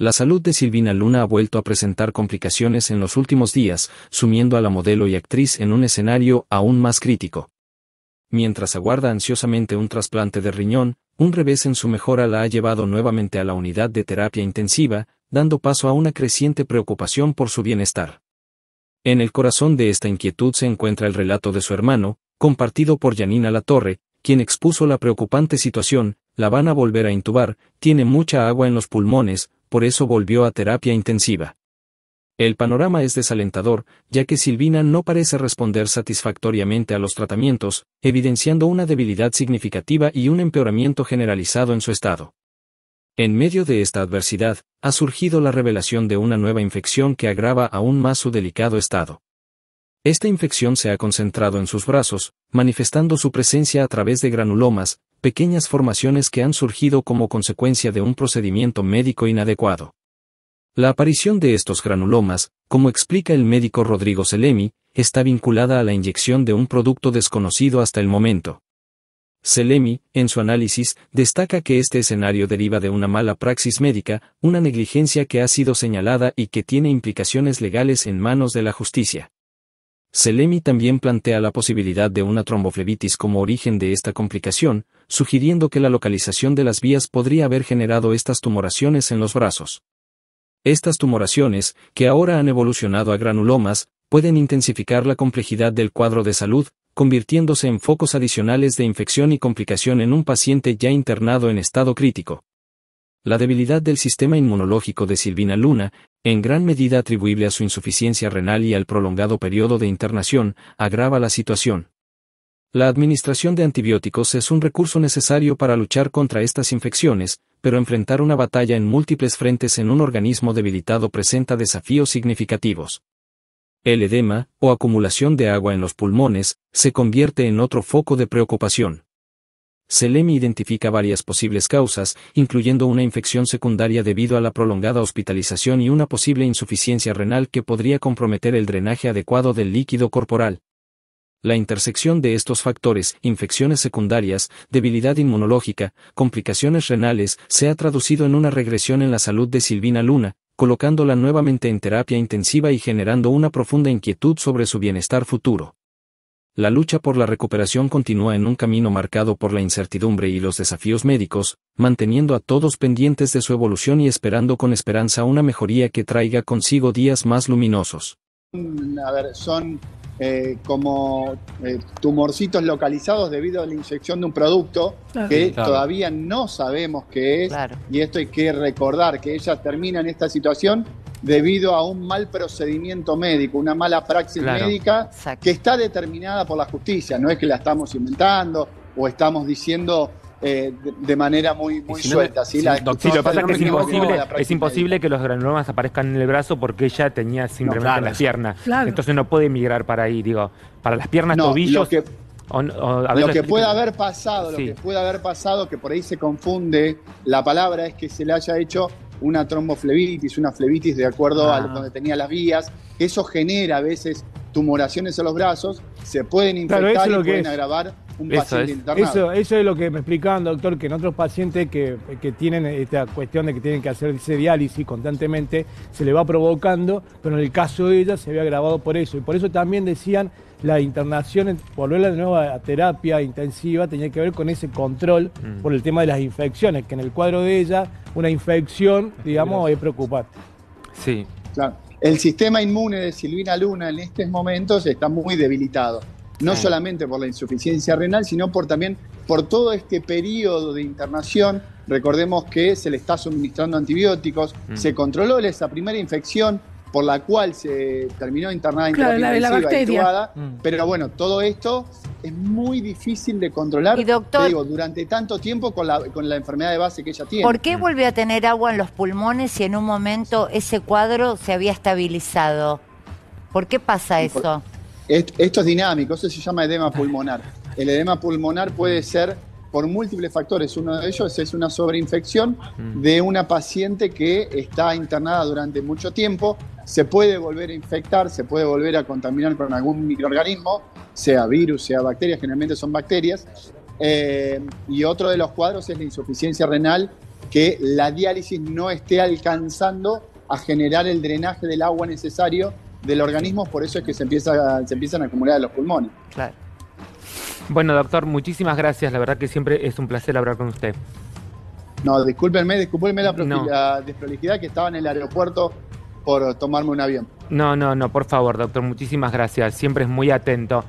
La salud de Silvina Luna ha vuelto a presentar complicaciones en los últimos días, sumiendo a la modelo y actriz en un escenario aún más crítico. Mientras aguarda ansiosamente un trasplante de riñón, un revés en su mejora la ha llevado nuevamente a la unidad de terapia intensiva, dando paso a una creciente preocupación por su bienestar. En el corazón de esta inquietud se encuentra el relato de su hermano, compartido por Yanina Latorre, quien expuso la preocupante situación, la van a volver a intubar, tiene mucha agua en los pulmones, por eso volvió a terapia intensiva. El panorama es desalentador, ya que Silvina no parece responder satisfactoriamente a los tratamientos, evidenciando una debilidad significativa y un empeoramiento generalizado en su estado. En medio de esta adversidad, ha surgido la revelación de una nueva infección que agrava aún más su delicado estado. Esta infección se ha concentrado en sus brazos, manifestando su presencia a través de granulomas, pequeñas formaciones que han surgido como consecuencia de un procedimiento médico inadecuado. La aparición de estos granulomas, como explica el médico Rodrigo Selemi, está vinculada a la inyección de un producto desconocido hasta el momento. Selemi, en su análisis, destaca que este escenario deriva de una mala praxis médica, una negligencia que ha sido señalada y que tiene implicaciones legales en manos de la justicia. Selemi también plantea la posibilidad de una tromboflebitis como origen de esta complicación, sugiriendo que la localización de las vías podría haber generado estas tumoraciones en los brazos. Estas tumoraciones, que ahora han evolucionado a granulomas, pueden intensificar la complejidad del cuadro de salud, convirtiéndose en focos adicionales de infección y complicación en un paciente ya internado en estado crítico. La debilidad del sistema inmunológico de Silvina Luna, en gran medida atribuible a su insuficiencia renal y al prolongado periodo de internación, agrava la situación. La administración de antibióticos es un recurso necesario para luchar contra estas infecciones, pero enfrentar una batalla en múltiples frentes en un organismo debilitado presenta desafíos significativos. El edema, o acumulación de agua en los pulmones, se convierte en otro foco de preocupación. Selemi identifica varias posibles causas, incluyendo una infección secundaria debido a la prolongada hospitalización y una posible insuficiencia renal que podría comprometer el drenaje adecuado del líquido corporal. La intersección de estos factores, infecciones secundarias, debilidad inmunológica, complicaciones renales, se ha traducido en una regresión en la salud de Silvina Luna, colocándola nuevamente en terapia intensiva y generando una profunda inquietud sobre su bienestar futuro. La lucha por la recuperación continúa en un camino marcado por la incertidumbre y los desafíos médicos, manteniendo a todos pendientes de su evolución y esperando con esperanza una mejoría que traiga consigo días más luminosos. A ver, son eh, como eh, tumorcitos localizados debido a la inyección de un producto que todavía no sabemos qué es. Y esto hay que recordar que ellas terminan esta situación debido a un mal procedimiento médico, una mala praxis médica que está determinada por la justicia, no es que la estamos inventando o estamos diciendo eh, de, manera muy, suelta. es imposible, que los granulomas aparezcan en el brazo porque ella tenía simplemente en las piernas. Entonces no puede migrar para ahí, digo, para las piernas, tobillos. Lo que, puede haber pasado, lo que puede haber pasado, que por ahí se confunde la palabra, es que se le haya hecho una tromboflebitis, una flebitis de acuerdo a ah. donde tenía las vías. Eso genera a veces tumoraciones a los brazos, se pueden infectar y pueden agravar un paciente Eso, es lo que me explicaban, doctor, que en otros pacientes que, tienen esta cuestión de que tienen que hacer ese diálisis constantemente, se le va provocando, pero en el caso de ella se había agravado por eso. Y por eso también decían la internación, volverla de nuevo a terapia intensiva, tenía que ver con ese control mm. por el tema de las infecciones, que en el cuadro de ella, una infección, digamos, es preocupante. Sí, el sistema inmune de Silvina Luna en estos momentos está muy debilitado, no solamente por la insuficiencia renal, sino por también por todo este periodo de internación. Recordemos que se le está suministrando antibióticos, mm. se controló esa primera infección por la cual se terminó internada en claro, la, la bacteria. Mm. pero bueno, todo esto es muy difícil de controlar. durante tanto tiempo con la, con la enfermedad de base que ella tiene. ¿Por qué mm. volvió a tener agua en los pulmones si en un momento ese cuadro se había estabilizado? ¿Por qué pasa eso? Esto es dinámico, eso se llama edema pulmonar. El edema pulmonar puede ser por múltiples factores. Uno de ellos es una sobreinfección mm. de una paciente que está internada durante mucho tiempo, se puede volver a infectar, se puede volver a contaminar con algún microorganismo, sea virus, sea bacterias, generalmente son bacterias. Eh, y otro de los cuadros es la insuficiencia renal, que la diálisis no esté alcanzando a generar el drenaje del agua necesario del organismo, por eso es que se, empieza, se empiezan a acumular los pulmones. Claro. Bueno, doctor, muchísimas gracias. La verdad que siempre es un placer hablar con usted. No, discúlpenme, discúlpenme la, la desprolijidad que estaba en el aeropuerto por tomarme un avión. No, no, no, por favor, doctor, muchísimas gracias. Siempre es muy atento.